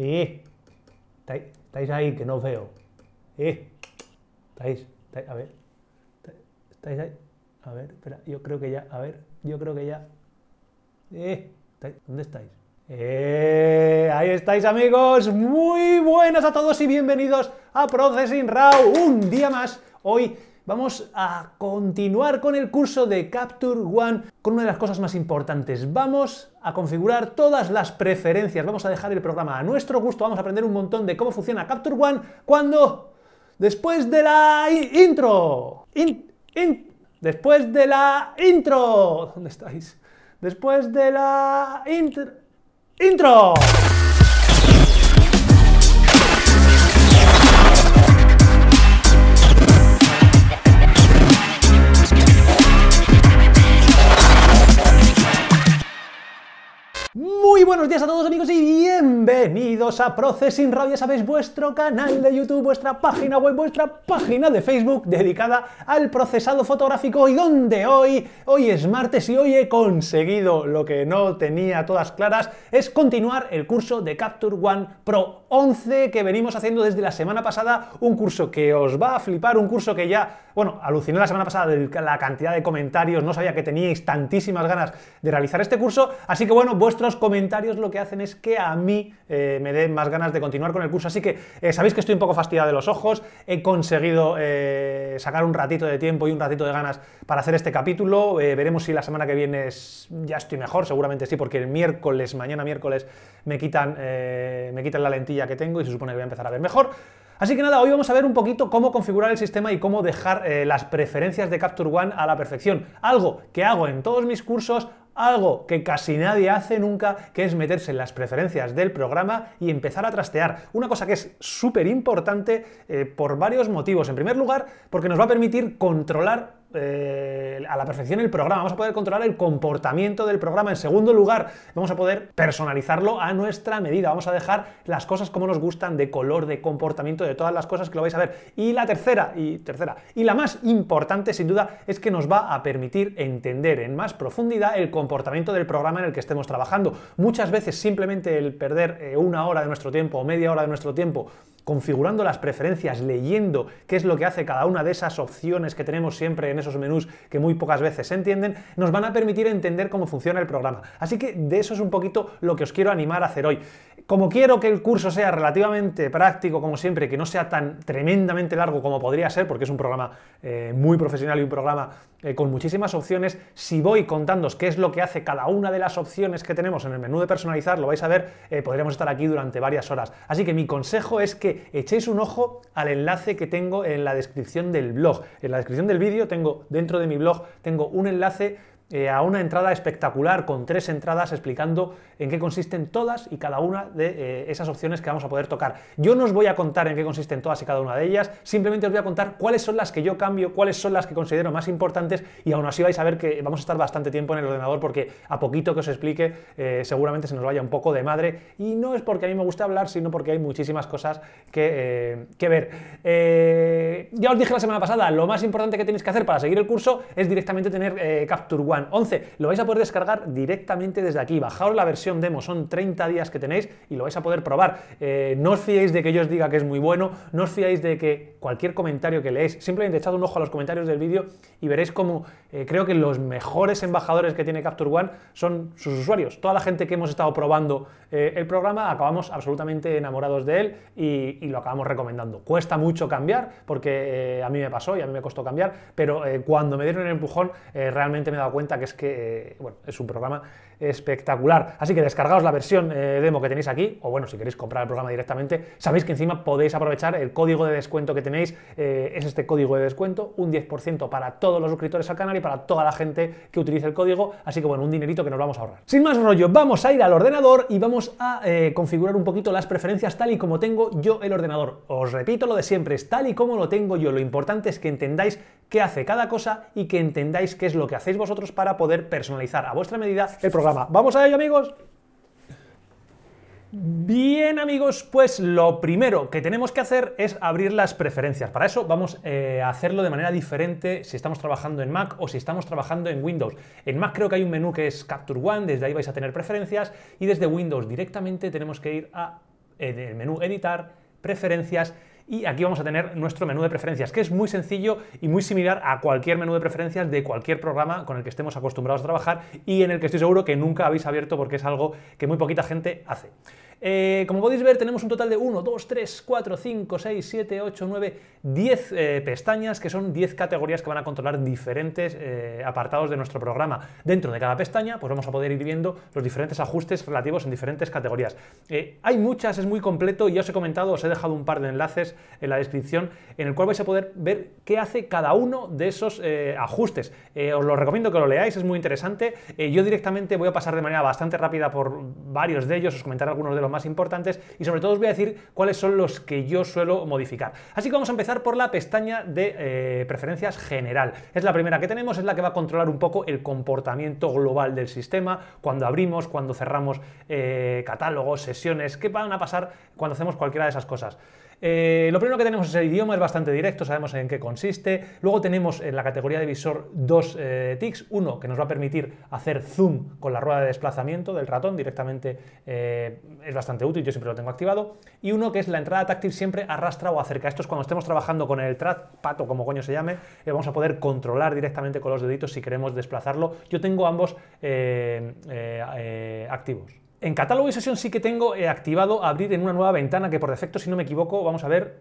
Eh, estáis ahí, que no os veo. Eh, estáis, a ver. Estáis ahí. A ver, espera, yo creo que ya, a ver, yo creo que ya. Eh, ¿dónde estáis? Eh, ahí estáis amigos, muy buenas a todos y bienvenidos a Processing Raw, un día más. Hoy vamos a continuar con el curso de Capture One con una de las cosas más importantes. Vamos a configurar todas las preferencias, vamos a dejar el programa a nuestro gusto, vamos a aprender un montón de cómo funciona Capture One cuando... Después de la intro. después de la intro. ¿Dónde estáis? Después de la intro. ¡Intro! buenos días a todos amigos y bienvenidos a Processing Raw, ya sabéis, vuestro canal de YouTube, vuestra página web, vuestra página de Facebook dedicada al procesado fotográfico y donde hoy, hoy es martes y hoy he conseguido lo que no tenía todas claras, es continuar el curso de Capture One Pro 11 que venimos haciendo desde la semana pasada, un curso que os va a flipar, un curso que ya, bueno, aluciné la semana pasada la cantidad de comentarios, no sabía que teníais tantísimas ganas de realizar este curso, así que bueno, vuestros comentarios lo que hacen es que a mí eh, me den más ganas de continuar con el curso. Así que eh, sabéis que estoy un poco fastidiado de los ojos, he conseguido eh, sacar un ratito de tiempo y un ratito de ganas para hacer este capítulo. veremos si la semana que viene ya estoy mejor, seguramente sí, porque el miércoles, mañana miércoles, me quitan, me quitan la lentilla que tengo y se supone que voy a empezar a ver mejor. Así que nada, hoy vamos a ver un poquito cómo configurar el sistema y cómo dejar las preferencias de Capture One a la perfección. Algo que hago en todos mis cursos, algo que casi nadie hace nunca, que es meterse en las preferencias del programa y empezar a trastear. Una cosa que es súper importante eh, por varios motivos. En primer lugar, porque nos va a permitir controlar eh, a la perfección el programa, vamos a poder controlar el comportamiento del programa. En segundo lugar, vamos a poder personalizarlo a nuestra medida, vamos a dejar las cosas como nos gustan, de color, de comportamiento, de todas las cosas que lo vais a ver. Y la tercera, y tercera, y la más importante sin duda, es que nos va a permitir entender en más profundidad el comportamiento del programa en el que estemos trabajando. Muchas veces simplemente el perder eh, una hora de nuestro tiempo o media hora de nuestro tiempo configurando las preferencias, leyendo qué es lo que hace cada una de esas opciones que tenemos siempre en esos menús que muy pocas veces se entienden, nos van a permitir entender cómo funciona el programa. Así que de eso es un poquito lo que os quiero animar a hacer hoy. Como quiero que el curso sea relativamente práctico, como siempre, que no sea tan tremendamente largo como podría ser, porque es un programa eh, muy profesional y un programa eh, con muchísimas opciones. Si voy contándos qué es lo que hace cada una de las opciones que tenemos en el menú de personalizar, lo vais a ver, eh, podríamos estar aquí durante varias horas. Así que mi consejo es que echéis un ojo al enlace que tengo en la descripción del blog. En la descripción del vídeo tengo, dentro de mi blog, tengo un enlace eh, a una entrada espectacular con tres entradas explicando en qué consisten todas y cada una de eh, esas opciones que vamos a poder tocar. Yo no os voy a contar en qué consisten todas y cada una de ellas, simplemente os voy a contar cuáles son las que yo cambio, cuáles son las que considero más importantes y aún así vais a ver que vamos a estar bastante tiempo en el ordenador porque a poquito que os explique eh, seguramente se nos vaya un poco de madre y no es porque a mí me guste hablar, sino porque hay muchísimas cosas que, que ver. ya os dije la semana pasada, lo más importante que tenéis que hacer para seguir el curso es directamente tener Capture One 11. Lo vais a poder descargar directamente desde aquí. Bajaos la versión demo, son 30 días que tenéis y lo vais a poder probar. Eh, no os fiéis de que yo os diga que es muy bueno, no os fiéis de que cualquier comentario que leéis, simplemente echad un ojo a los comentarios del vídeo y veréis cómo eh, creo que los mejores embajadores que tiene Capture One son sus usuarios. Toda la gente que hemos estado probando eh, el programa, acabamos absolutamente enamorados de él y, lo acabamos recomendando. Cuesta mucho cambiar, porque eh, a mí me pasó y a mí me costó cambiar, pero eh, cuando me dieron el empujón, realmente me he dado cuenta que es que, bueno, es un programa espectacular. Así que descargaos la versión eh, demo que tenéis aquí, o bueno, si queréis comprar el programa directamente, sabéis que encima podéis aprovechar el código de descuento que tenéis, eh, es este código de descuento, un 10% para todos los suscriptores al canal y para toda la gente que utilice el código, así que bueno, un dinerito que nos vamos a ahorrar. Sin más rollo, vamos a ir al ordenador y vamos a eh, configurar un poquito las preferencias tal y como tengo yo el ordenador. Os repito lo de siempre, es tal y como lo tengo yo, lo importante es que entendáis qué hace cada cosa y que entendáis qué es lo que hacéis vosotros para poder personalizar a vuestra medida el programa ¿Vamos a ello, amigos? Bien amigos, pues lo primero que tenemos que hacer es abrir las preferencias. Para eso vamos eh, a hacerlo de manera diferente si estamos trabajando en Mac o si estamos trabajando en Windows. En Mac creo que hay un menú que es Capture One, desde ahí vais a tener preferencias y desde Windows directamente tenemos que ir a eh, el menú Editar, Preferencias y aquí vamos a tener nuestro menú de preferencias, que es muy sencillo y muy similar a cualquier menú de preferencias de cualquier programa con el que estemos acostumbrados a trabajar y en el que estoy seguro que nunca habéis abierto porque es algo que muy poquita gente hace. Eh, como podéis ver, tenemos un total de 1, 2, 3, 4, 5, 6, 7, 8, 9, 10 pestañas, que son 10 categorías que van a controlar diferentes eh, apartados de nuestro programa. Dentro de cada pestaña, pues vamos a poder ir viendo los diferentes ajustes relativos en diferentes categorías. Eh, hay muchas, es muy completo, y ya os he comentado, os he dejado un par de enlaces en la descripción, en el cual vais a poder ver qué hace cada uno de esos ajustes. os lo recomiendo que lo leáis, es muy interesante. yo directamente voy a pasar de manera bastante rápida por varios de ellos, os comentaré algunos de los más importantes y sobre todo os voy a decir cuáles son los que yo suelo modificar. Así que vamos a empezar por la pestaña de eh, preferencias general. Es la primera que tenemos, es la que va a controlar un poco el comportamiento global del sistema, cuando abrimos, cuando cerramos eh, catálogos, sesiones, qué van a pasar cuando hacemos cualquiera de esas cosas. Eh, lo primero que tenemos es el idioma, es bastante directo, sabemos en qué consiste. Luego tenemos en eh, la categoría de visor dos eh, tics. Uno que nos va a permitir hacer zoom con la rueda de desplazamiento del ratón directamente, es bastante útil, yo siempre lo tengo activado. Y uno que es la entrada táctil siempre arrastra o acerca. Esto es cuando estemos trabajando con el trackpad pato, como coño se llame, vamos a poder controlar directamente con los deditos si queremos desplazarlo. Yo tengo ambos activos. En catálogo y sesión sí que tengo activado abrir en una nueva ventana que por defecto, si no me equivoco, vamos a ver,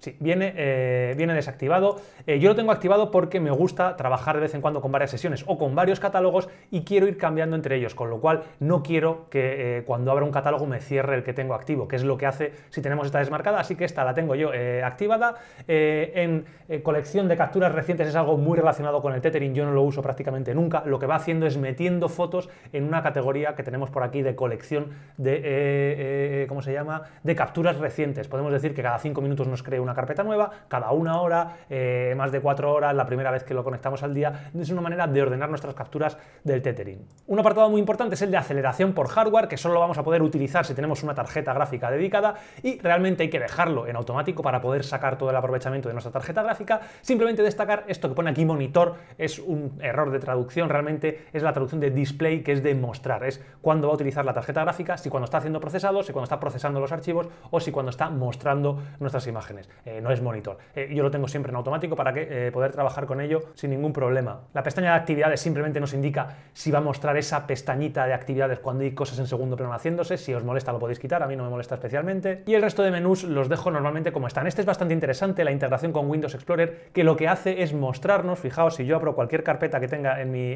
Sí, viene, eh, viene desactivado. Eh, yo lo tengo activado porque me gusta trabajar de vez en cuando con varias sesiones o con varios catálogos y quiero ir cambiando entre ellos, con lo cual no quiero que eh, cuando abra un catálogo me cierre el que tengo activo, que es lo que hace si tenemos esta desmarcada, así que esta la tengo yo activada. en colección de capturas recientes es algo muy relacionado con el tethering, yo no lo uso prácticamente nunca, lo que va haciendo es metiendo fotos en una categoría que tenemos por aquí de colección de, ¿cómo se llama?, de capturas recientes. Podemos decir que cada cinco minutos nos crea una carpeta nueva cada una hora, eh, más de cuatro horas, la primera vez que lo conectamos al día. Es una manera de ordenar nuestras capturas del Tethering. Un apartado muy importante es el de aceleración por hardware, que solo vamos a poder utilizar si tenemos una tarjeta gráfica dedicada y realmente hay que dejarlo en automático para poder sacar todo el aprovechamiento de nuestra tarjeta gráfica. Simplemente destacar esto que pone aquí monitor, es un error de traducción, realmente es la traducción de display que es de mostrar, es cuando va a utilizar la tarjeta gráfica, si cuando está haciendo procesado, si cuando está procesando los archivos o si cuando está mostrando nuestras imágenes. Eh, no es monitor. Eh, yo lo tengo siempre en automático para eh, poder trabajar con ello sin ningún problema. La pestaña de actividades simplemente nos indica si va a mostrar esa pestañita de actividades cuando hay cosas en segundo plano haciéndose. Si os molesta lo podéis quitar, a mí no me molesta especialmente. Y el resto de menús los dejo normalmente como están. Este es bastante interesante, la integración con Windows Explorer, que lo que hace es mostrarnos, fijaos, si yo abro cualquier carpeta que tenga en mi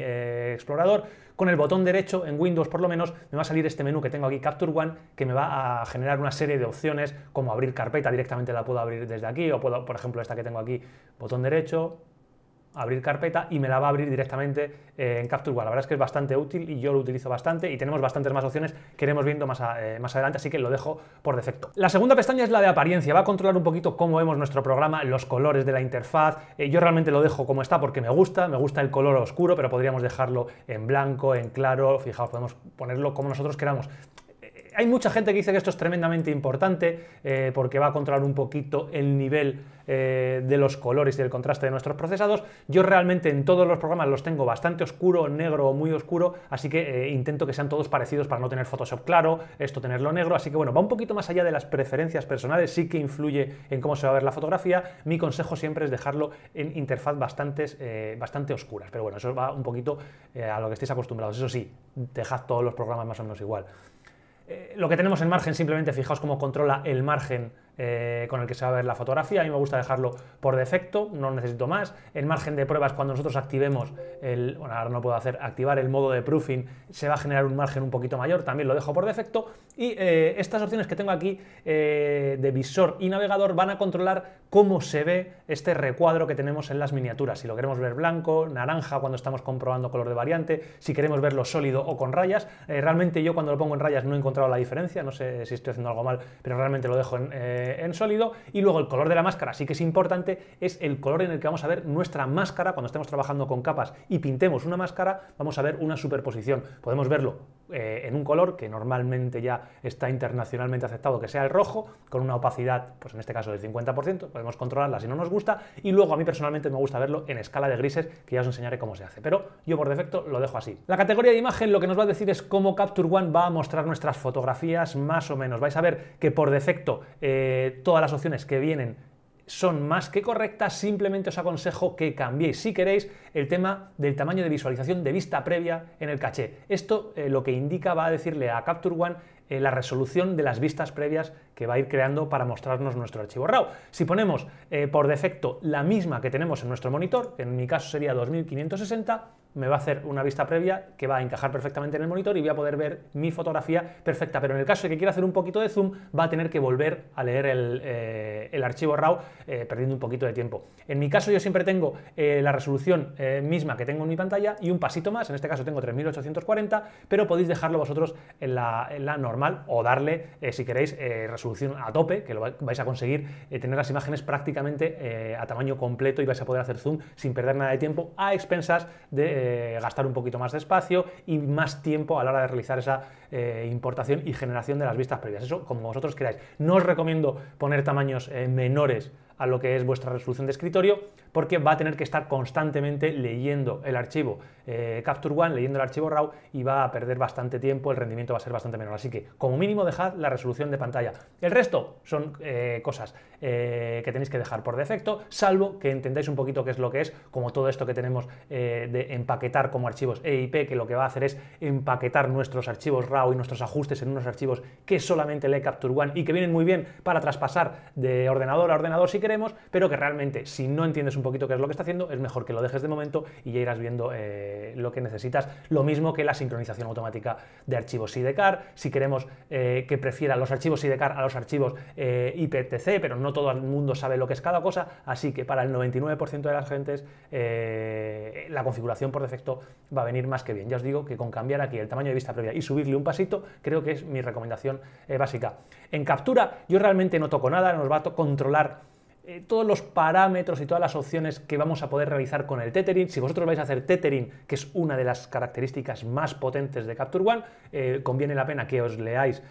explorador, con el botón derecho, en Windows por lo menos, me va a salir este menú que tengo aquí, Capture One, que me va a generar una serie de opciones, como abrir carpeta, directamente la puedo abrir desde aquí, o puedo, por ejemplo, esta que tengo aquí, botón derecho, abrir carpeta y me la va a abrir directamente eh, en Capture One. La verdad es que es bastante útil y yo lo utilizo bastante y tenemos bastantes más opciones que iremos viendo más, eh, más adelante, así que lo dejo por defecto. La segunda pestaña es la de apariencia, va a controlar un poquito cómo vemos nuestro programa, los colores de la interfaz. Eh, yo realmente lo dejo como está porque me gusta, me gusta el color oscuro, pero podríamos dejarlo en blanco, en claro, fijaos, podemos ponerlo como nosotros queramos hay mucha gente que dice que esto es tremendamente importante eh, porque va a controlar un poquito el nivel eh, de los colores y el contraste de nuestros procesados. Yo realmente en todos los programas los tengo bastante oscuro, negro o muy oscuro, así que eh, intento que sean todos parecidos para no tener Photoshop claro, esto tenerlo negro, así que bueno, va un poquito más allá de las preferencias personales, sí que influye en cómo se va a ver la fotografía. Mi consejo siempre es dejarlo en interfaz bastante oscuras, pero bueno, eso va un poquito a lo que estéis acostumbrados. Eso sí, dejad todos los programas más o menos igual. Eh, lo que tenemos en margen, simplemente fijaos cómo controla el margen eh, con el que se va a ver la fotografía. A mí me gusta dejarlo por defecto, no necesito más. El margen de pruebas, cuando nosotros activemos el, ahora no puedo hacer, activar el modo de proofing, se va a generar un margen un poquito mayor, también lo dejo por defecto. Y eh, estas opciones que tengo aquí eh, de visor y navegador van a controlar cómo se ve este recuadro que tenemos en las miniaturas. Si lo queremos ver blanco, naranja, cuando estamos comprobando color de variante, si queremos verlo sólido o con rayas. realmente yo cuando lo pongo en rayas no he encontrado la diferencia, no sé si estoy haciendo algo mal, pero realmente lo dejo en en sólido. Y luego el color de la máscara, sí que es importante, es el color en el que vamos a ver nuestra máscara cuando estemos trabajando con capas y pintemos una máscara, vamos a ver una superposición. Podemos verlo eh, en un color que normalmente ya está internacionalmente aceptado que sea el rojo, con una opacidad, pues en este caso del 50%, podemos controlarla si no nos gusta, y luego a mí personalmente me gusta verlo en escala de grises, que ya os enseñaré cómo se hace, pero yo por defecto lo dejo así. La categoría de imagen lo que nos va a decir es cómo Capture One va a mostrar nuestras fotografías más o menos. Vais a ver que por defecto eh, eh, todas las opciones que vienen son más que correctas, simplemente os aconsejo que cambiéis, si queréis, el tema del tamaño de visualización de vista previa en el caché. Esto eh, lo que indica va a decirle a Capture One eh, la resolución de las vistas previas que va a ir creando para mostrarnos nuestro archivo RAW. Si ponemos por defecto la misma que tenemos en nuestro monitor, en mi caso sería 2560, me va a hacer una vista previa que va a encajar perfectamente en el monitor y voy a poder ver mi fotografía perfecta. Pero en el caso de que quiera hacer un poquito de zoom, va a tener que volver a leer el, eh, archivo RAW eh, perdiendo un poquito de tiempo. En mi caso yo siempre tengo eh, la resolución misma que tengo en mi pantalla y un pasito más, en este caso tengo 3840, pero podéis dejarlo vosotros en la, en la normal o darle, si queréis, resolución a tope, que lo vais a conseguir tener las imágenes prácticamente a tamaño completo y vais a poder hacer zoom sin perder nada de tiempo a expensas de eh, gastar un poquito más de espacio y más tiempo a la hora de realizar esa eh, importación y generación de las vistas previas. Eso como vosotros queráis. No os recomiendo poner tamaños eh, menores a lo que es vuestra resolución de escritorio, porque va a tener que estar constantemente leyendo el archivo eh, Capture One, leyendo el archivo RAW y va a perder bastante tiempo, el rendimiento va a ser bastante menor. Así que, como mínimo, dejad la resolución de pantalla. El resto son cosas que tenéis que dejar por defecto, salvo que entendáis un poquito qué es lo que es, como todo esto que tenemos de empaquetar como archivos EIP, que lo que va a hacer es empaquetar nuestros archivos RAW hoy nuestros ajustes en unos archivos que solamente lee Capture One y que vienen muy bien para traspasar de ordenador a ordenador si queremos, pero que realmente si no entiendes un poquito qué es lo que está haciendo, es mejor que lo dejes de momento y ya irás viendo eh, lo que necesitas. Lo mismo que la sincronización automática de archivos IDCAR, si queremos eh, que prefiera los archivos IDCAR a los archivos eh, IPTC, pero no todo el mundo sabe lo que es cada cosa, así que para el 99% de las gentes la configuración por defecto va a venir más que bien. Ya os digo que con cambiar aquí el tamaño de vista previa y subirle un creo que es mi recomendación eh, básica. En captura yo realmente no toco nada, nos va a controlar eh, todos los parámetros y todas las opciones que vamos a poder realizar con el tethering. Si vosotros vais a hacer tethering, que es una de las características más potentes de Capture One, eh, conviene la pena que os leáis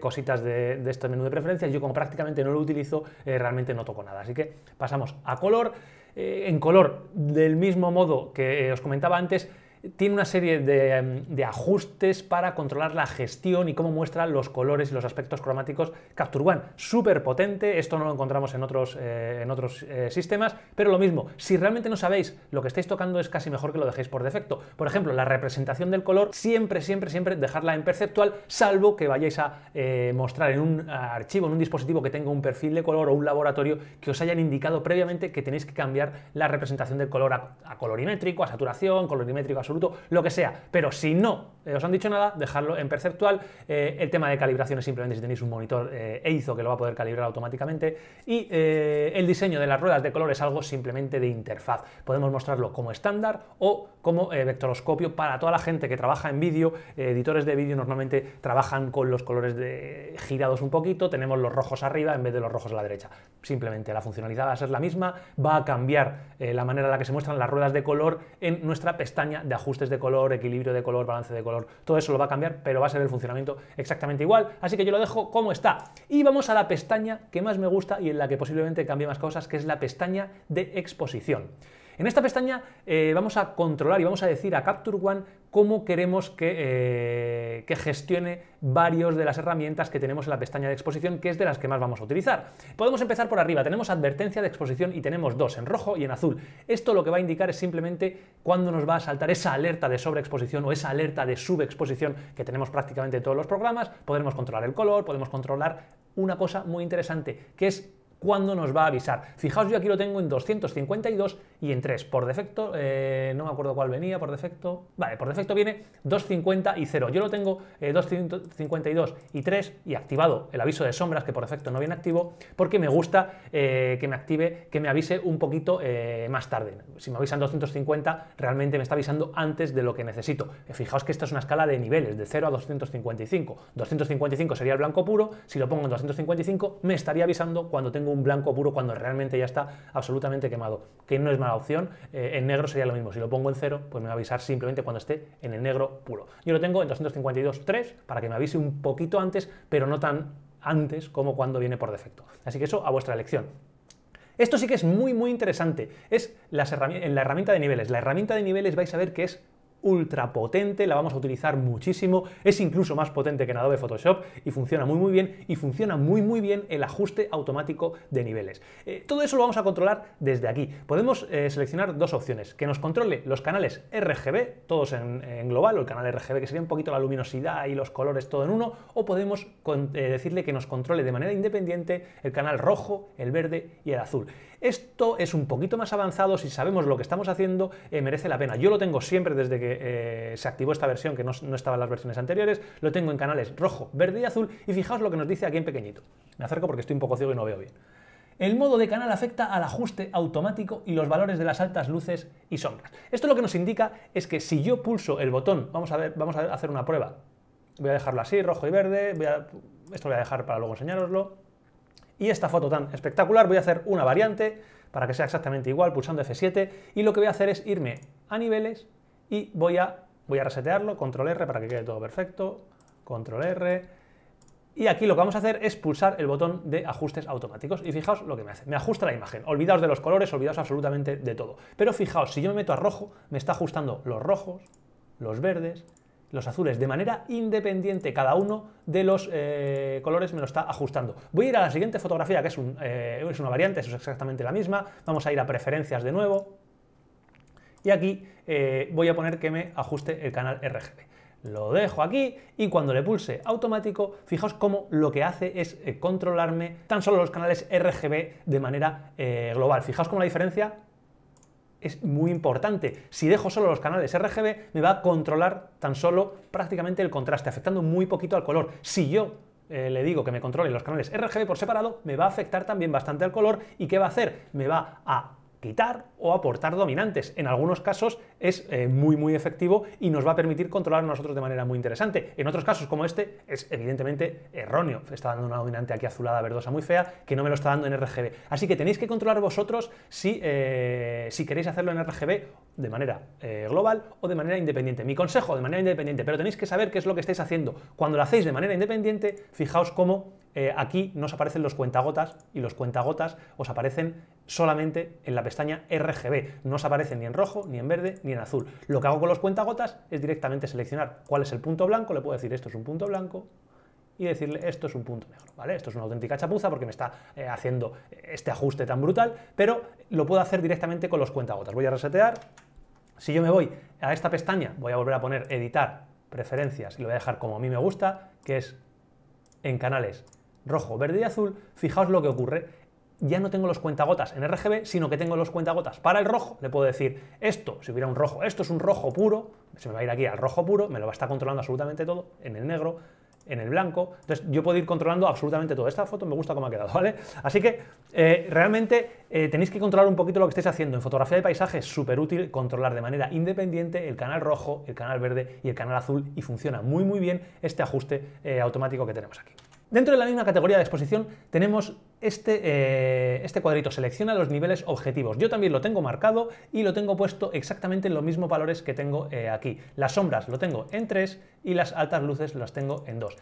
cositas de, este menú de preferencias. Yo como prácticamente no lo utilizo, realmente no toco nada. Así que pasamos a color. en color, del mismo modo que os comentaba antes, tiene una serie em, de, ajustes para controlar la gestión y cómo muestra los colores y los aspectos cromáticos Capture One. Súper potente, esto no lo encontramos en otros, eh, en otros eh, sistemas, pero lo mismo, si realmente no sabéis lo que estáis tocando es casi mejor que lo dejéis por defecto. Por ejemplo, la representación del color, siempre, siempre, siempre dejarla en perceptual, salvo que vayáis a eh, mostrar en un archivo, en un dispositivo que tenga un perfil de color o un laboratorio que os hayan indicado previamente que tenéis que cambiar la representación del color a, colorimétrico, a saturación, colorimétrico azul lo que sea. Pero si no eh, os han dicho nada, dejarlo en perceptual. Eh, el tema de calibración es simplemente si tenéis un monitor e EIZO que lo va a poder calibrar automáticamente. Y el diseño de las ruedas de color es algo simplemente de interfaz. Podemos mostrarlo como estándar o como vectoroscopio para toda la gente que trabaja en vídeo. editores de vídeo normalmente trabajan con los colores de, girados un poquito. Tenemos los rojos arriba en vez de los rojos a la derecha. Simplemente la funcionalidad va a ser la misma. Va a cambiar la manera en la que se muestran las ruedas de color en nuestra pestaña de ajuste ajustes de color, equilibrio de color, balance de color, todo eso lo va a cambiar, pero va a ser el funcionamiento exactamente igual, así que yo lo dejo como está. Y vamos a la pestaña que más me gusta y en la que posiblemente cambie más cosas, que es la pestaña de exposición. En esta pestaña eh, vamos a controlar y vamos a decir a Capture One cómo queremos eh, que, gestione varios de las herramientas que tenemos en la pestaña de exposición, que es de las que más vamos a utilizar. Podemos empezar por arriba, tenemos advertencia de exposición y tenemos dos, en rojo y en azul. Esto lo que va a indicar es simplemente cuándo nos va a saltar esa alerta de sobreexposición o esa alerta de subexposición que tenemos prácticamente en todos los programas. Podremos controlar el color, podemos controlar una cosa muy interesante, que es cuándo nos va a avisar. Fijaos, yo aquí lo tengo en 252 y en 3. Por defecto, eh, no me acuerdo cuál venía, por defecto. Vale, por defecto viene 250 y 0. Yo lo tengo 252 eh, y 3 y activado el aviso de sombras, que por defecto no viene activo, porque me gusta eh, que me active, que me avise un poquito más tarde. Si me avisan 250, realmente me está avisando antes de lo que necesito. Fijaos que esta es una escala de niveles, de 0 a 255. 255 sería el blanco puro, si lo pongo en 255 me estaría avisando cuando tengo un blanco puro cuando realmente ya está absolutamente quemado, que no es mala opción. Eh, en negro sería lo mismo. Si lo pongo en cero, pues me va a avisar simplemente cuando esté en el negro puro. Yo lo tengo en 252.3 para que me avise un poquito antes, pero no tan antes como cuando viene por defecto. Así que eso a vuestra elección. Esto sí que es muy, muy interesante. Es la herramienta de niveles. La herramienta de niveles vais a ver que es ultra potente, la vamos a utilizar muchísimo, es incluso más potente que en Adobe Photoshop y funciona muy muy bien y funciona muy muy bien el ajuste automático de niveles. Eh, todo eso lo vamos a controlar desde aquí. Podemos eh, seleccionar dos opciones, que nos controle los canales RGB, todos en, global, o el canal RGB que sería un poquito la luminosidad y los colores todo en uno, o podemos eh, decirle que nos controle de manera independiente el canal rojo, el verde y el azul. Esto es un poquito más avanzado, si sabemos lo que estamos haciendo, eh, merece la pena. Yo lo tengo siempre desde que eh, se activó esta versión, que no, estaba en las versiones anteriores, lo tengo en canales rojo, verde y azul, y fijaos lo que nos dice aquí en pequeñito. Me acerco porque estoy un poco ciego y no veo bien. El modo de canal afecta al ajuste automático y los valores de las altas luces y sombras. Esto lo que nos indica es que si yo pulso el botón, vamos a ver, vamos a hacer una prueba. Voy a dejarlo así, rojo y verde, esto lo voy a dejar para luego enseñaroslo, y esta foto tan espectacular voy a hacer una variante para que sea exactamente igual pulsando F7 y lo que voy a hacer es irme a niveles y voy a, voy a resetearlo, control R para que quede todo perfecto, control R y aquí lo que vamos a hacer es pulsar el botón de ajustes automáticos y fijaos lo que me hace, me ajusta la imagen, olvidaos de los colores, olvidaos absolutamente de todo, pero fijaos, si yo me meto a rojo, me está ajustando los rojos, los verdes, los azules de manera independiente. Cada uno de los eh, colores me lo está ajustando. Voy a ir a la siguiente fotografía, que es, un, eh, es una variante, eso es exactamente la misma. Vamos a ir a preferencias de nuevo. Y aquí eh, voy a poner que me ajuste el canal RGB. Lo dejo aquí y cuando le pulse automático, fijaos cómo lo que hace es controlarme tan solo los canales RGB de manera global. Fijaos cómo la diferencia es muy importante. Si dejo solo los canales RGB, me va a controlar tan solo prácticamente el contraste, afectando muy poquito al color. Si yo eh, le digo que me controle los canales RGB por separado, me va a afectar también bastante al color y ¿qué va a hacer? Me va a quitar o aportar dominantes. En algunos casos es eh, muy muy efectivo y nos va a permitir controlar nosotros de manera muy interesante. En otros casos como este es evidentemente erróneo. Está dando una dominante aquí azulada verdosa muy fea que no me lo está dando en RGB. Así que tenéis que controlar vosotros si, eh, queréis hacerlo en RGB de manera eh, global o de manera independiente. Mi consejo, de manera independiente, pero tenéis que saber qué es lo que estáis haciendo. Cuando lo hacéis de manera independiente, fijaos cómo aquí nos aparecen los cuentagotas y los cuentagotas os aparecen solamente en la pestaña RGB. No os aparece ni en rojo, ni en verde, ni en azul. Lo que hago con los cuentagotas es directamente seleccionar cuál es el punto blanco, le puedo decir esto es un punto blanco y decirle esto es un punto negro, ¿vale? Esto es una auténtica chapuza porque me está eh, haciendo este ajuste tan brutal, pero lo puedo hacer directamente con los cuentagotas. Voy a resetear. Si yo me voy a esta pestaña, voy a volver a poner editar preferencias y lo voy a dejar como a mí me gusta, que es en canales rojo, verde y azul, fijaos lo que ocurre ya no tengo los cuentagotas en RGB, sino que tengo los cuentagotas para el rojo. Le puedo decir esto, si hubiera un rojo, esto es un rojo puro, se me va a ir aquí al rojo puro, me lo va a estar controlando absolutamente todo, en el negro, en el blanco. Entonces yo puedo ir controlando absolutamente todo. Esta foto me gusta cómo ha quedado, ¿vale? Así que eh, realmente eh, tenéis que controlar un poquito lo que estáis haciendo. En fotografía de paisaje es súper útil controlar de manera independiente el canal rojo, el canal verde y el canal azul y funciona muy muy bien este ajuste eh, automático que tenemos aquí. Dentro de la misma categoría de exposición tenemos este, eh, este, cuadrito, selecciona los niveles objetivos. Yo también lo tengo marcado y lo tengo puesto exactamente en los mismos valores que tengo eh, aquí. Las sombras lo tengo en 3 y las altas luces las tengo en 2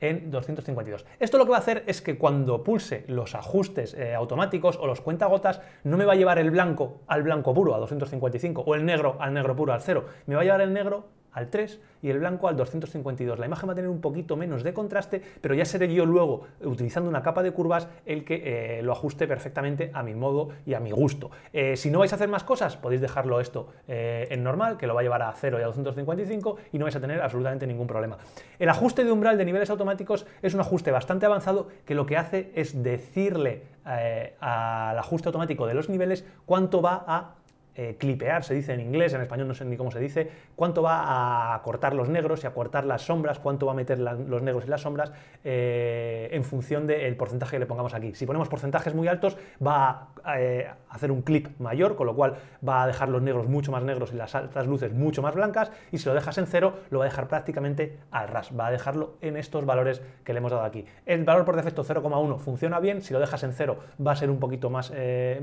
en 252. Esto lo que va a hacer es que cuando pulse los ajustes eh, automáticos o los cuentagotas, no me va a llevar el blanco al blanco puro, a 255, o el negro al negro puro, al 0. Me va a llevar el negro al 3 y el blanco al 252. La imagen va a tener un poquito menos de contraste, pero ya seré yo luego, utilizando una capa de curvas, el que eh, lo ajuste perfectamente a mi modo y a mi gusto. Eh, si no vais a hacer más cosas, podéis dejarlo esto eh, en normal, que lo va a llevar a 0 y a 255 y no vais a tener absolutamente ningún problema. El ajuste de umbral de niveles automáticos es un ajuste bastante avanzado que lo que hace es decirle al ajuste automático de los niveles cuánto va a eh, clipear, se dice en inglés, en español no sé ni cómo se dice, cuánto va a cortar los negros y a cortar las sombras, cuánto va a meter los negros y las sombras eh, en función del porcentaje que le pongamos aquí. Si ponemos porcentajes muy altos, va a eh, hacer un clip mayor, con lo cual va a dejar los negros mucho más negros y las altas luces mucho más blancas, y si lo dejas en cero, lo va a dejar prácticamente al ras, va a dejarlo en estos valores que le hemos dado aquí. El valor por defecto 0,1 funciona bien, si lo dejas en cero va a ser un poquito más,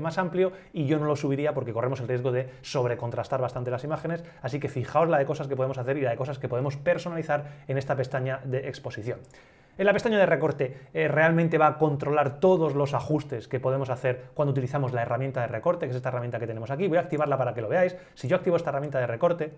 más amplio y yo no lo subiría porque corremos el riesgo de sobrecontrastar bastante las imágenes, así que fijaos la de cosas que podemos hacer y la de cosas que podemos personalizar en esta pestaña de exposición. En la pestaña de recorte eh, realmente va a controlar todos los ajustes que podemos hacer cuando utilizamos la herramienta de recorte, que es esta herramienta que tenemos aquí. Voy a activarla para que lo veáis. Si yo activo esta herramienta de recorte,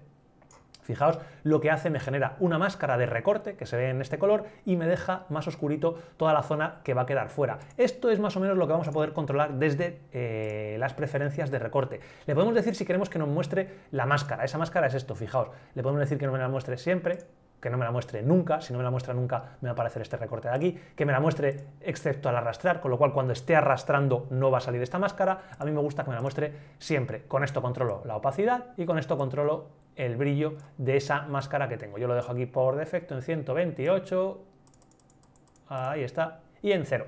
Fijaos lo que hace, me genera una máscara de recorte que se ve en este color y me deja más oscurito toda la zona que va a quedar fuera. Esto es más o menos lo que vamos a poder controlar desde eh, las preferencias de recorte. Le podemos decir si queremos que nos muestre la máscara. Esa máscara es esto, fijaos. Le podemos decir que no me la muestre siempre, que no me la muestre nunca, si no me la muestra nunca me va a aparecer este recorte de aquí, que me la muestre excepto al arrastrar, con lo cual cuando esté arrastrando no va a salir esta máscara, a mí me gusta que me la muestre siempre. Con esto controlo la opacidad y con esto controlo el brillo de esa máscara que tengo. Yo lo dejo aquí por defecto en 128, ahí está, y en cero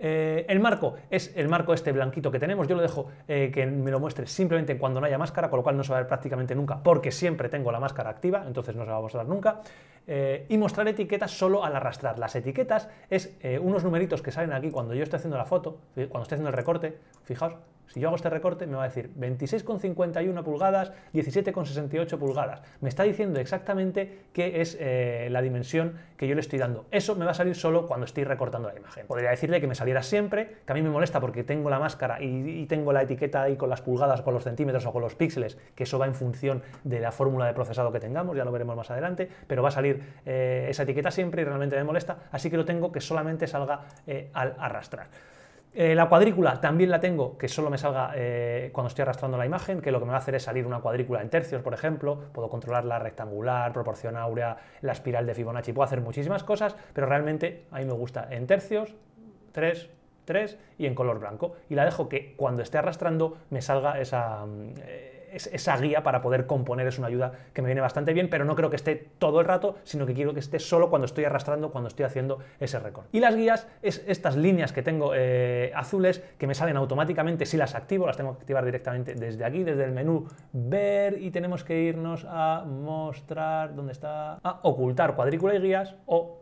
eh, el marco es el marco este blanquito que tenemos, yo lo dejo eh, que me lo muestre simplemente cuando no haya máscara, con lo cual no se va a ver prácticamente nunca porque siempre tengo la máscara activa, entonces no se va a mostrar nunca. Eh, y mostrar etiquetas solo al arrastrar. Las etiquetas es eh, unos numeritos que salen aquí cuando yo estoy haciendo la foto, cuando estoy haciendo el recorte. Fijaos, si yo hago este recorte me va a decir 26,51 pulgadas, 17,68 pulgadas. Me está diciendo exactamente qué es eh, la dimensión que yo le estoy dando. Eso me va a salir solo cuando estoy recortando la imagen. Podría decirle que me saliera siempre, que a mí me molesta porque tengo la máscara y, y tengo la etiqueta ahí con las pulgadas, con los centímetros o con los píxeles, que eso va en función de la fórmula de procesado que tengamos, ya lo veremos más adelante, pero va a salir eh, esa etiqueta siempre y realmente me molesta, así que lo tengo que solamente salga eh, al arrastrar. Eh, la cuadrícula también la tengo que solo me salga cuando estoy arrastrando la imagen, que lo que me va a hacer es salir una cuadrícula en tercios, por ejemplo. Puedo controlar la rectangular, proporción áurea, la espiral de Fibonacci, puedo hacer muchísimas cosas, pero realmente a mí me gusta en tercios, 3, 3 y en color blanco. Y la dejo que cuando esté arrastrando me salga esa... Mm, esa guía para poder componer es una ayuda que me viene bastante bien, pero no creo que esté todo el rato, sino que quiero que esté solo cuando estoy arrastrando, cuando estoy haciendo ese récord. Y las guías es estas líneas que tengo eh, azules que me salen automáticamente si las activo, las tengo que activar directamente desde aquí, desde el menú ver y tenemos que irnos a mostrar, ¿dónde está? A ocultar cuadrícula y guías o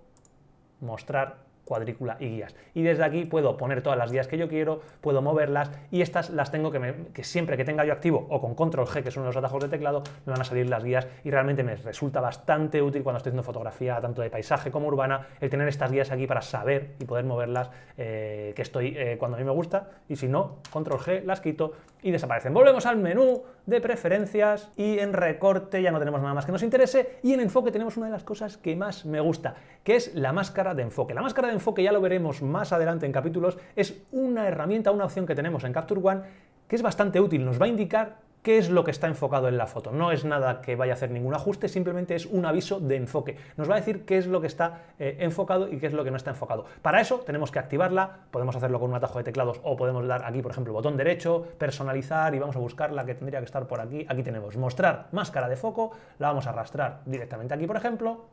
mostrar cuadrícula y guías. Y desde aquí puedo poner todas las guías que yo quiero, puedo moverlas y estas las tengo que, siempre que tenga yo activo o con control G, que son los atajos de teclado, me van a salir las guías y realmente me resulta bastante útil cuando estoy haciendo fotografía tanto de paisaje como urbana, el tener estas guías aquí para saber y poder moverlas eh, que estoy eh, cuando a mí me gusta y si no, control G, las quito y desaparecen. Volvemos al menú de preferencias y en recorte ya no tenemos nada más que nos interese y en enfoque tenemos una de las cosas que más me gusta, que es la máscara de enfoque. La máscara de enfoque, ya lo veremos más adelante en capítulos, es una herramienta, una opción que tenemos en Capture One que es bastante útil, nos va a indicar qué es lo que está enfocado en la foto. No es nada que vaya a hacer ningún ajuste, simplemente es un aviso de enfoque. Nos va a decir qué es lo que está eh, enfocado y qué es lo que no está enfocado. Para eso tenemos que activarla, podemos hacerlo con un atajo de teclados o podemos dar aquí, por ejemplo, botón derecho, personalizar y vamos a buscar la que tendría que estar por aquí. Aquí tenemos mostrar máscara de foco, la vamos a arrastrar directamente aquí, por ejemplo,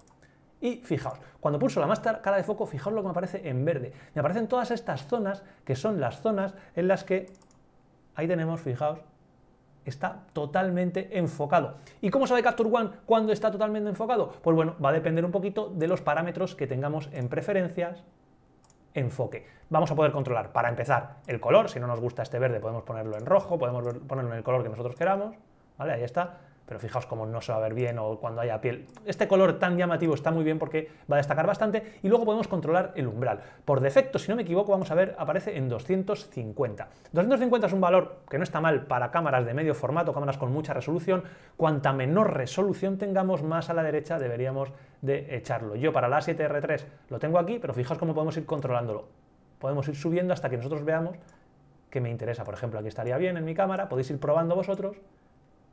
y fijaos, cuando pulso la máscara cara de foco, fijaos lo que me aparece en verde. Me aparecen todas estas zonas, que son las zonas en las que, ahí tenemos, fijaos, está totalmente enfocado. ¿Y cómo sabe Capture One cuando está totalmente enfocado? Pues bueno, va a depender un poquito de los parámetros que tengamos en preferencias, enfoque. Vamos a poder controlar, para empezar, el color. Si no nos gusta este verde, podemos ponerlo en rojo, podemos ponerlo en el color que nosotros queramos. Ahí está pero fijaos cómo no se va a ver bien o cuando haya piel. Este color tan llamativo está muy bien porque va a destacar bastante y luego podemos controlar el umbral. Por defecto, si no me equivoco, vamos a ver, aparece en 250. 250 es un valor que no está mal para cámaras de medio formato, cámaras con mucha resolución. Cuanta menor resolución tengamos, más a la derecha deberíamos de echarlo. Yo para la A7R3 lo tengo aquí, pero fijaos cómo podemos ir controlándolo. Podemos ir subiendo hasta que nosotros veamos que me interesa. Por ejemplo, aquí estaría bien en mi cámara, podéis ir probando vosotros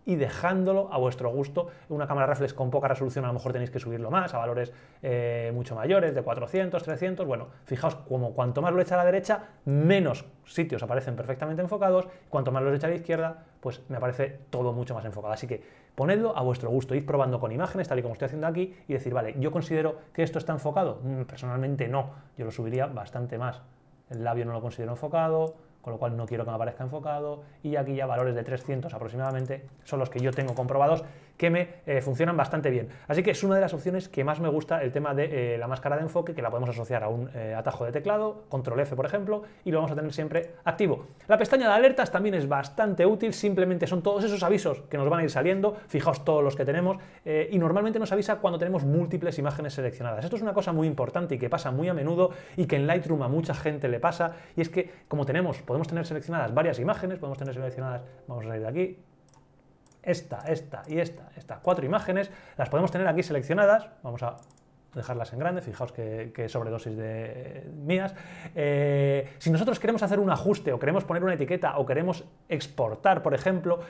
y dejándolo a vuestro gusto. una cámara reflex con poca resolución a lo mejor tenéis que subirlo más, a valores eh, mucho mayores, de 400, 300. Bueno, fijaos como cuanto más lo echa a la derecha, menos sitios aparecen perfectamente enfocados. Cuanto más lo echa a la izquierda, pues me aparece todo mucho más enfocado. Así que ponedlo a vuestro gusto, id probando con imágenes, tal y como estoy haciendo aquí, y decir, vale, yo considero que esto está enfocado. Mm, personalmente no, yo lo subiría bastante más. El labio no lo considero enfocado, con lo cual no quiero que me aparezca enfocado, y aquí ya valores de 300 aproximadamente son los que yo tengo comprobados que me eh, funcionan bastante bien. Así que es una de las opciones que más me gusta el tema de eh, la máscara de enfoque, que la podemos asociar a un eh, atajo de teclado, control F por ejemplo, y lo vamos a tener siempre activo. La pestaña de alertas también es bastante útil, simplemente son todos esos avisos que nos van a ir saliendo, fijaos todos los que tenemos, y normalmente nos avisa cuando tenemos múltiples imágenes seleccionadas. Esto es una cosa muy importante y que pasa muy a menudo y que en Lightroom a mucha gente le pasa, y es que como tenemos, podemos tener seleccionadas varias imágenes, podemos tener seleccionadas, vamos a salir de aquí, esta, esta y esta, estas cuatro imágenes, las podemos tener aquí seleccionadas, vamos a dejarlas en grande, fijaos que, sobredosis de eh, mías. Eh, si nosotros queremos hacer un ajuste o queremos poner una etiqueta o queremos exportar, por ejemplo,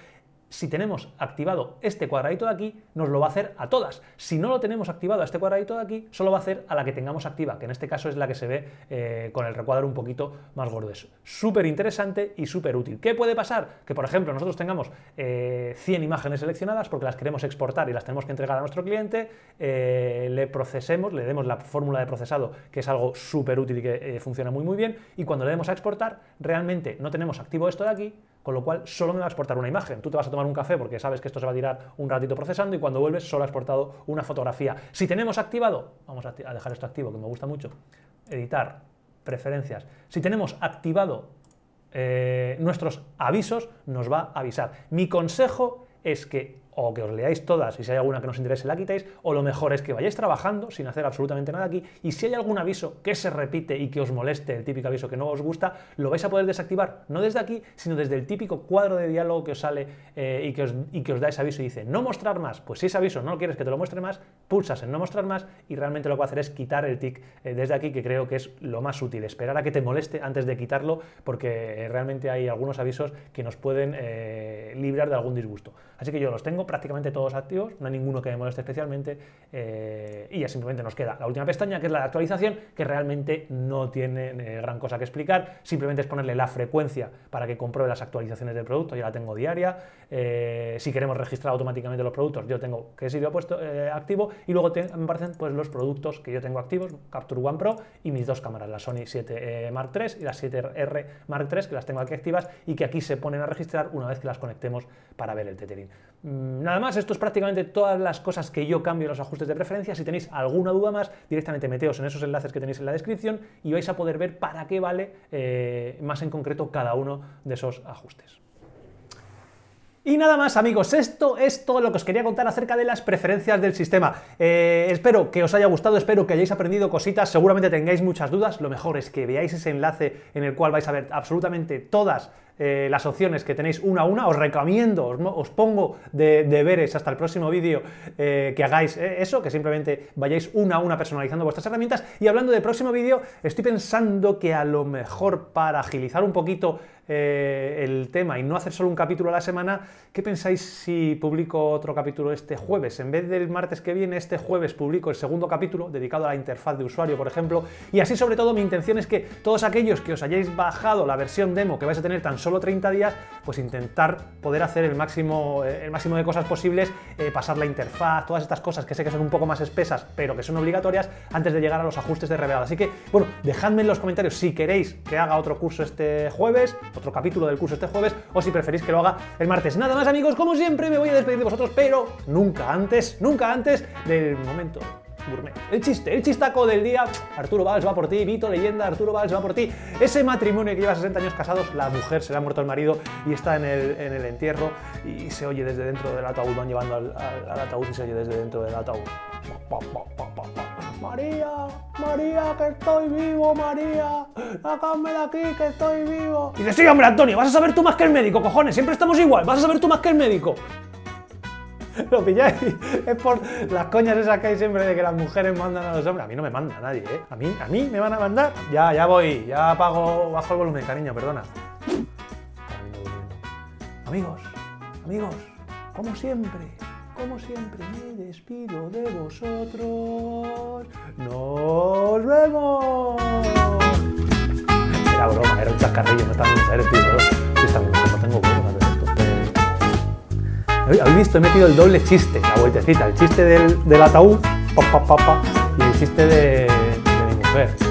si tenemos activado este cuadradito de aquí, nos lo va a hacer a todas. Si no lo tenemos activado a este cuadradito de aquí, solo va a hacer a la que tengamos activa, que en este caso es la que se ve eh, con el recuadro un poquito más gordo. súper interesante y súper útil. ¿Qué puede pasar? Que, por ejemplo, nosotros tengamos 100 eh, imágenes seleccionadas porque las queremos exportar y las tenemos que entregar a nuestro cliente, eh, le procesemos, le demos la fórmula de procesado, que es algo súper útil y que funciona muy muy bien, y cuando le demos a exportar, realmente no tenemos activo esto de aquí, con lo cual, solo me va a exportar una imagen. Tú te vas a tomar un café porque sabes que esto se va a tirar un ratito procesando y cuando vuelves solo ha exportado una fotografía. Si tenemos activado, vamos a, dejar esto activo que me gusta mucho, editar, preferencias. Si tenemos activado eh, nuestros avisos, nos va a avisar. Mi consejo es que o que os leáis todas y si hay alguna que nos interese la quitáis, o lo mejor es que vayáis trabajando sin hacer absolutamente nada aquí y si hay algún aviso que se repite y que os moleste, el típico aviso que no os gusta, lo vais a poder desactivar, no desde aquí, sino desde el típico cuadro de diálogo que os sale eh, y, que os, y da ese aviso y dice no mostrar más, pues si ese aviso no lo quieres que te lo muestre más, pulsas en no mostrar más y realmente lo que va a hacer es quitar el tick eh, desde aquí, que creo que es lo más útil, esperar a que te moleste antes de quitarlo porque eh, realmente hay algunos avisos que nos pueden librar de algún disgusto. Así que yo los tengo prácticamente todos activos, no hay ninguno que me moleste especialmente eh, y ya simplemente nos queda la última pestaña que es la de actualización que realmente no tiene eh, gran cosa que explicar, simplemente es ponerle la frecuencia para que compruebe las actualizaciones del producto, ya la tengo diaria, eh, si queremos registrar automáticamente los productos yo tengo que he puesto activo y luego me aparecen pues los productos que yo tengo activos, Capture One Pro y mis dos cámaras, la Sony 7 Mark III y la 7R Mark III que las tengo aquí activas y que aquí se ponen a registrar una vez que las conectemos para ver el tethering. Mm, nada más, esto es prácticamente todas las cosas que yo cambio en los ajustes de preferencia. Si tenéis alguna duda más, directamente meteos en esos enlaces que tenéis en la descripción y vais a poder ver para qué vale eh, más en concreto cada uno de esos ajustes. Y nada más amigos, esto es todo lo que os quería contar acerca de las preferencias del sistema. Eh, espero que os haya gustado, espero que hayáis aprendido cositas, seguramente tengáis muchas dudas, lo mejor es que veáis ese enlace en el cual vais a ver absolutamente todas eh, las opciones que tenéis una a una. Os recomiendo, os, pongo de deberes hasta el próximo vídeo eh, que hagáis eh, eso, que simplemente vayáis una a una personalizando vuestras herramientas. Y hablando de próximo vídeo, estoy pensando que a lo mejor para agilizar un poquito el tema y no hacer solo un capítulo a la semana, ¿qué pensáis si publico otro capítulo este jueves? En vez del martes que viene, este jueves publico el segundo capítulo dedicado a la interfaz de usuario, por ejemplo. Y así sobre todo mi intención es que todos aquellos que os hayáis bajado la versión demo que vais a tener tan solo solo 30 días, pues intentar poder hacer el máximo, eh, el máximo de cosas posibles, eh, pasar la interfaz, todas estas cosas que sé que son un poco más espesas, pero que son obligatorias, antes de llegar a los ajustes de revelado. Así que, bueno, dejadme en los comentarios si queréis que haga otro curso este jueves, otro capítulo del curso este jueves, o si preferís que lo haga el martes. Nada más, amigos, como siempre, me voy a despedir de vosotros, pero nunca antes, nunca antes del momento el chiste, el chistaco del día. Arturo Valls va por ti, Vito, leyenda, Arturo Valls va por ti. Ese matrimonio que lleva 60 años casados, la mujer se le ha muerto al marido y está en el, en el entierro y se oye desde dentro del ataúd, van llevando al, ataúd y se oye desde dentro del ataúd. María, María, que estoy vivo, María, sácame de aquí, que estoy vivo. Y le sí, hombre, Antonio, vas a saber tú más que el médico, cojones, siempre estamos igual, vas a saber tú más que el médico. ¿Lo pilláis? Es por las coñas esas que hay siempre de que las mujeres mandan a los hombres. A mí no me manda nadie, ¿eh? A mí, a mí me van a mandar. Ya, ya voy, ya apago, bajo el volumen, cariño, perdona. Amigos, amigos, como siempre, como siempre me despido de vosotros. ¡Nos vemos! Era broma, era un chascarrillo, no está bien. tengo ¿Habéis visto? He metido el doble chiste, la vueltecita. El chiste del, ataúd, y el chiste de, de mi mujer.